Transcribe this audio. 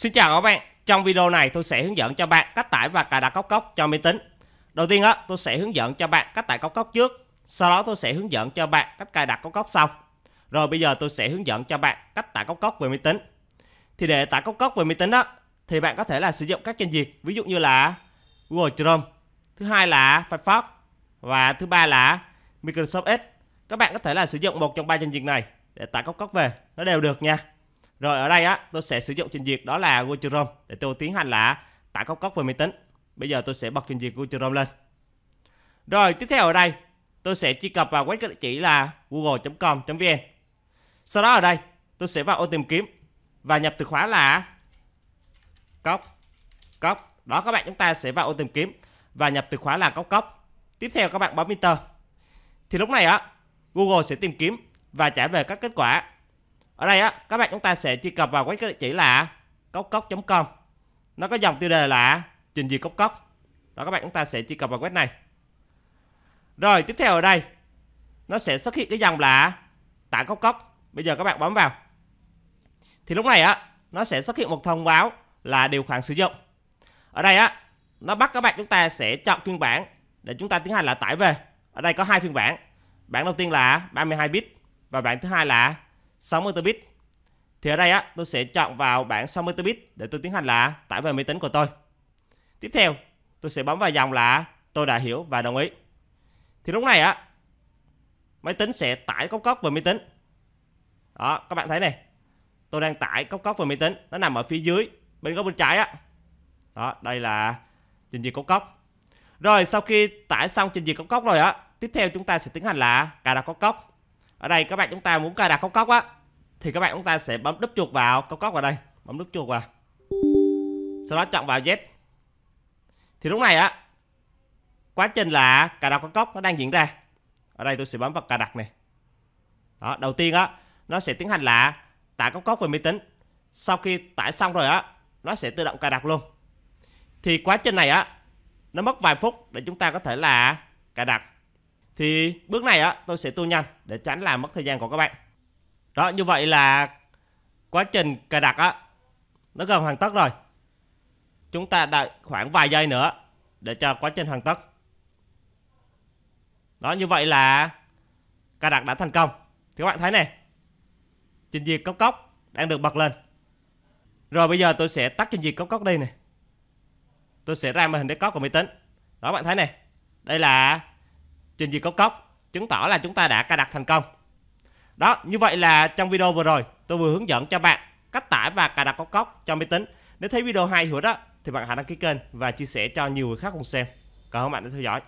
Xin chào các bạn, trong video này tôi sẽ hướng dẫn cho bạn cách tải và cài đặt cốc cốc cho máy tính. Đầu tiên á, tôi sẽ hướng dẫn cho bạn cách tải cốc cốc trước, sau đó tôi sẽ hướng dẫn cho bạn cách cài đặt cốc cốc sau. Rồi bây giờ tôi sẽ hướng dẫn cho bạn cách tải cốc cốc về máy tính. Thì để tải cốc cốc về máy tính đó thì bạn có thể là sử dụng các trình duyệt, ví dụ như là Google Chrome, thứ hai là Firefox và thứ ba là Microsoft Edge. Các bạn có thể là sử dụng một trong ba trình duyệt này để tải cốc cốc về, nó đều được nha. Rồi ở đây á, tôi sẽ sử dụng trình duyệt đó là Google Chrome để tôi tiến hành là tải cốc cốc về máy tính. Bây giờ tôi sẽ bật trình duyệt Google Chrome lên. Rồi tiếp theo ở đây, tôi sẽ truy cập vào web địa chỉ là google.com.vn. Sau đó ở đây, tôi sẽ vào ô tìm kiếm và nhập từ khóa là cốc cốc. Đó các bạn chúng ta sẽ vào ô tìm kiếm và nhập từ khóa là cốc cốc. Tiếp theo các bạn bấm enter. Thì lúc này á, Google sẽ tìm kiếm và trả về các kết quả ở đây á các bạn chúng ta sẽ truy cập vào với cái địa chỉ là cốc cốc.com nó có dòng tiêu đề là trình duyệt cốc cốc đó các bạn chúng ta sẽ truy cập vào web này rồi tiếp theo ở đây nó sẽ xuất hiện cái dòng là tải cốc cốc bây giờ các bạn bấm vào thì lúc này á nó sẽ xuất hiện một thông báo là điều khoản sử dụng ở đây á nó bắt các bạn chúng ta sẽ chọn phiên bản để chúng ta tiến hành là tải về ở đây có hai phiên bản bản đầu tiên là 32 bit và bản thứ hai là 64 bit. Thì ở đây á, tôi sẽ chọn vào bảng 64 bit để tôi tiến hành là tải về máy tính của tôi. Tiếp theo, tôi sẽ bấm vào dòng là tôi đã hiểu và đồng ý. Thì lúc này á, máy tính sẽ tải cốc cốc về máy tính. Đó, các bạn thấy này. Tôi đang tải cốc cốc về máy tính, nó nằm ở phía dưới bên góc bên trái á. Đó, đây là trình duyệt cốc cốc. Rồi sau khi tải xong trình duyệt cốc cốc rồi á, tiếp theo chúng ta sẽ tiến hành là cài đặt cốc cốc ở đây các bạn chúng ta muốn cài đặt công cốc á thì các bạn chúng ta sẽ bấm đúp chuột vào công cốc vào đây bấm đúp chuột vào sau đó chọn vào yes thì lúc này á quá trình là cài đặt công cốc nó đang diễn ra ở đây tôi sẽ bấm vào cài đặt này đó đầu tiên á nó sẽ tiến hành là tải công cốc về máy tính sau khi tải xong rồi á nó sẽ tự động cài đặt luôn thì quá trình này á nó mất vài phút để chúng ta có thể là cài đặt thì bước này á tôi sẽ tua nhanh để tránh làm mất thời gian của các bạn đó như vậy là quá trình cài đặt á nó gần hoàn tất rồi chúng ta đợi khoảng vài giây nữa để cho quá trình hoàn tất đó như vậy là cài đặt đã thành công thì các bạn thấy này trình duyệt cốc cốc đang được bật lên rồi bây giờ tôi sẽ tắt trình duyệt cốc cốc đây này tôi sẽ ra màn hình desktop của máy tính đó các bạn thấy này đây là trình duyệt cốc cốc chứng tỏ là chúng ta đã cài đặt thành công đó như vậy là trong video vừa rồi tôi vừa hướng dẫn cho bạn cách tải và cài đặt cốc cốc cho máy tính nếu thấy video hay hữu đó thì bạn hãy đăng ký kênh và chia sẻ cho nhiều người khác cùng xem cảm ơn bạn đã theo dõi